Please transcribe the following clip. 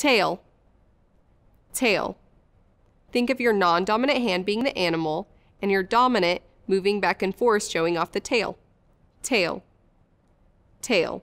Tail. Tail. Think of your non-dominant hand being the animal and your dominant moving back and forth showing off the tail. Tail. Tail.